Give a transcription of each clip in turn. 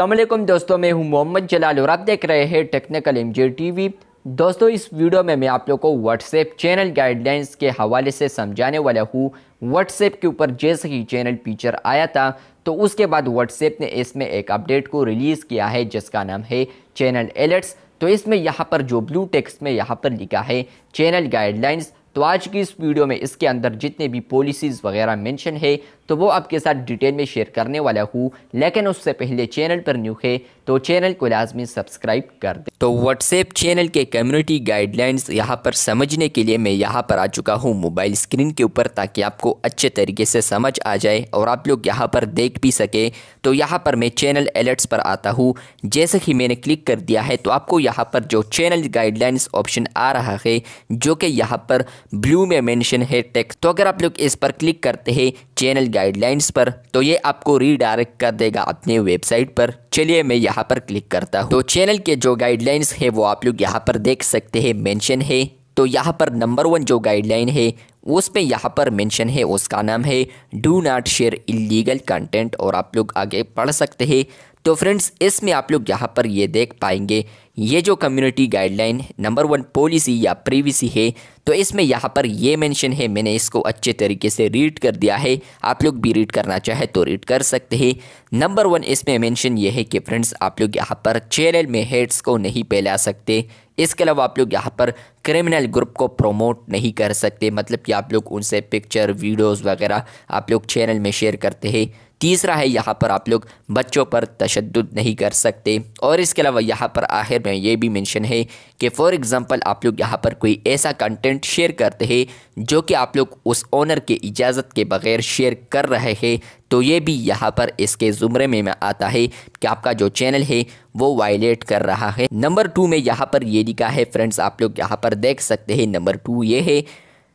असलम दोस्तों मैं हूं मोहम्मद जलाल और आप देख रहे हैं टेक्निकल एम जे टीवी दोस्तों इस वीडियो में मैं आप लोग को व्हाट्सएप चैनल गाइडलाइंस के हवाले से समझाने वाला हूँ व्हाट्सएप के ऊपर जैसे ही चैनल फीचर आया था तो उसके बाद व्हाट्सएप ने इसमें एक अपडेट को रिलीज़ किया है जिसका नाम है चैनल एलर्ट्स तो इसमें यहाँ पर जो ब्लू टेक्स्ट में यहाँ पर लिखा है चैनल गाइडलाइंस तो आज की इस वीडियो में इसके अंदर जितने भी पॉलिसीज़ वगैरह मेंशन है तो वो आपके साथ डिटेल में शेयर करने वाला हूँ लेकिन उससे पहले चैनल पर न्यू है तो चैनल को लाजमी सब्सक्राइब कर दें तो व्हाट्सएप चैनल के कम्युनिटी गाइडलाइंस यहाँ पर समझने के लिए मैं यहाँ पर आ चुका हूँ मोबाइल स्क्रीन के ऊपर ताकि आपको अच्छे तरीके से समझ आ जाए और आप लोग यहाँ पर देख भी सके तो यहाँ पर मैं चैनल अलर्ट्स पर आता हूँ जैसे ही मैंने क्लिक कर दिया है तो आपको यहाँ पर जो चैनल गाइडलाइंस ऑप्शन आ रहा है जो कि यहाँ पर ब्लू में मैंशन है टेक्स तो अगर आप लोग इस पर क्लिक करते हैं चैनल गाइडलाइंस पर तो ये आपको रीडायरेक्ट कर देगा अपने वेबसाइट पर चलिए मैं यहाँ पर क्लिक करता हूँ तो चैनल के जो गाइडलाइंस है वो आप लोग यहाँ पर देख सकते हैं मेंशन है तो यहाँ पर नंबर वन जो गाइडलाइन है उसमें यहाँ पर मेंशन है उसका नाम है do not share illegal content और आप लोग आगे पढ़ सकते हैं तो फ्रेंड्स इसमें आप लोग यहाँ पर ये देख पाएंगे ये जो community guideline number one policy या प्रीवीसी है तो इसमें यहाँ पर ये मेंशन है मैंने इसको अच्छे तरीके से रीड कर दिया है आप लोग भी रीड करना चाहे तो रीड कर सकते हैं नंबर वन इसमें मेंशन ये है कि फ्रेंड्स आप लोग यहाँ पर चैनल में हेड्स को नहीं फैला सकते इसके अलावा आप लोग यहाँ पर क्रिमिनल ग्रुप को प्रमोट नहीं कर सकते मतलब कि आप लोग उनसे पिक्चर वीडियोज़ वगैरह आप लोग चैनल में शेयर करते हैं तीसरा है यहाँ पर आप लोग बच्चों पर तशद नहीं कर सकते और इसके अलावा यहाँ पर आखिर में ये भी मेंशन है कि फॉर एग्ज़ाम्पल आप लोग यहाँ पर कोई ऐसा कंटेंट शेयर करते हैं जो कि आप लोग उस ओनर के इजाज़त के बग़ैर शेयर कर रहे हैं तो ये भी यहाँ पर इसके ज़ुमरे में आता है कि आपका जो चैनल है वो वायलेट कर रहा है नंबर टू में यहाँ पर ये लिखा है फ्रेंड्स आप लोग यहाँ पर देख सकते हैं नंबर टू ये है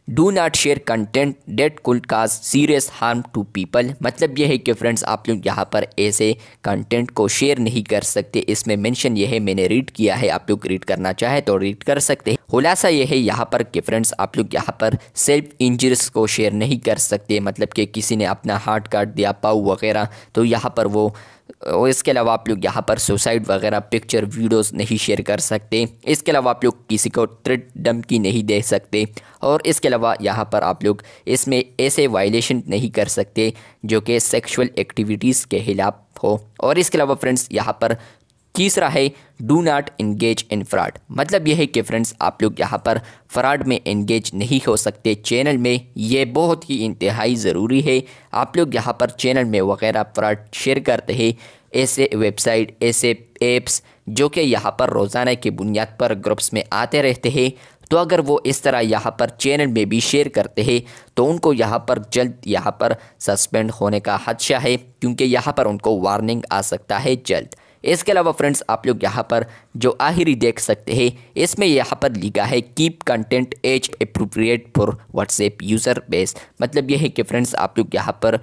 do not share content that could cause serious harm to people मतलब यह है कि फ्रेंड्स आप लोग यहाँ पर ऐसे कंटेंट को शेयर नहीं कर सकते इसमें मेंशन यह है मैंने रीड किया है आप लोग रीड करना चाहे तो रीड कर सकते हैं खुलासा यह है यहाँ पर कि फ्रेंड्स आप लोग यहाँ पर सेल्फ इंजरीज को शेयर नहीं कर सकते मतलब कि किसी ने अपना हार्ट काट दिया पाव वगैरह तो यहाँ पर वो और इसके अलावा आप लोग यहाँ पर सुसाइड वगैरह पिक्चर वीडियोस नहीं शेयर कर सकते इसके अलावा आप लोग किसी को ट्रिट डमकी नहीं दे सकते और इसके अलावा यहाँ पर आप लोग इसमें ऐसे वायलेशन नहीं कर सकते जो कि सेक्सुअल एक्टिविटीज़ के खिलाफ हो और इसके अलावा फ्रेंड्स यहाँ पर तीसरा है do not engage in fraud मतलब यह है कि फ्रेंड्स आप लोग यहाँ पर फ्रॉड में इंगेज नहीं हो सकते चैनल में ये बहुत ही इंतहाई ज़रूरी है आप लोग यहाँ पर चैनल में वगैरह फ्रॉड शेयर करते हैं ऐसे वेबसाइट ऐसे ऐप्स जो कि यहाँ पर रोज़ाना की बुनियाद पर ग्रुप्स में आते रहते हैं तो अगर वो इस तरह यहाँ पर चैनल में भी शेयर करते हैं तो उनको यहाँ पर जल्द यहाँ पर सस्पेंड होने का खदशा है क्योंकि यहाँ पर उनको वार्निंग आ सकता है जल्द इसके अलावा फ्रेंड्स आप लोग यहाँ पर जो आखिरी देख सकते हैं इसमें यहाँ पर लिखा है keep content age appropriate for WhatsApp user base मतलब यह है कि फ्रेंड्स आप लोग यहाँ पर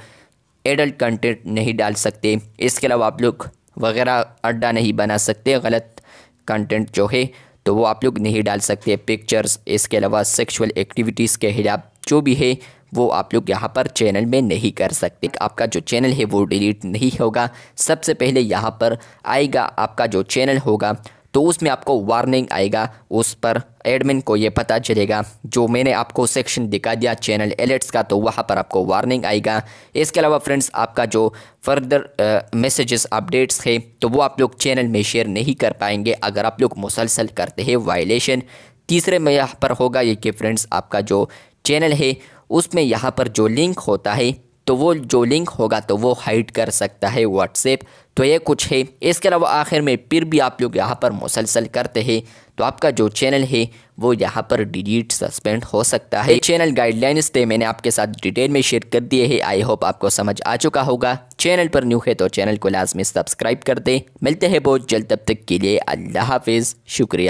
एडल्ट कंटेंट नहीं डाल सकते इसके अलावा आप लोग वगैरह अड्डा नहीं बना सकते गलत कंटेंट जो है तो वो आप लोग नहीं डाल सकते पिक्चर्स इसके अलावा सेक्सुअल एक्टिविटीज़ के खिलाफ जो भी है वो आप लोग यहाँ पर चैनल में नहीं कर सकते आपका जो चैनल है वो डिलीट नहीं होगा सबसे पहले यहाँ पर आएगा आपका जो चैनल होगा तो उसमें आपको वार्निंग आएगा उस पर एडमिन को ये पता चलेगा जो मैंने आपको सेक्शन दिखा दिया चैनल एलर्ट्स का तो वहाँ पर आपको वार्निंग आएगा इसके अलावा फ्रेंड्स आपका जो फर्दर मैसेजेस अपडेट्स है तो वो आप लोग चैनल में शेयर नहीं कर पाएंगे अगर आप लोग मुसलसल करते हैं वायलेशन तीसरे में यहाँ पर होगा ये कि फ्रेंड्स आपका जो चैनल है उसमें यहाँ पर जो लिंक होता है तो वो जो लिंक होगा तो वो हाइड कर सकता है व्हाट्सएप तो ये कुछ है इसके अलावा आखिर में फिर भी आप लोग यहाँ पर मुसलसल करते हैं तो आपका जो चैनल है वो यहाँ पर डिलीट सस्पेंड हो सकता है चैनल गाइडलाइंस थे मैंने आपके साथ डिटेल में शेयर कर दिए हैं आई होप आपको समझ आ चुका होगा चैनल पर न्यू है तो चैनल को लाजमी सब्सक्राइब कर दे मिलते हैं बहुत जल्द तब तक के लिए अल्लाह हाफिज़ शुक्रिया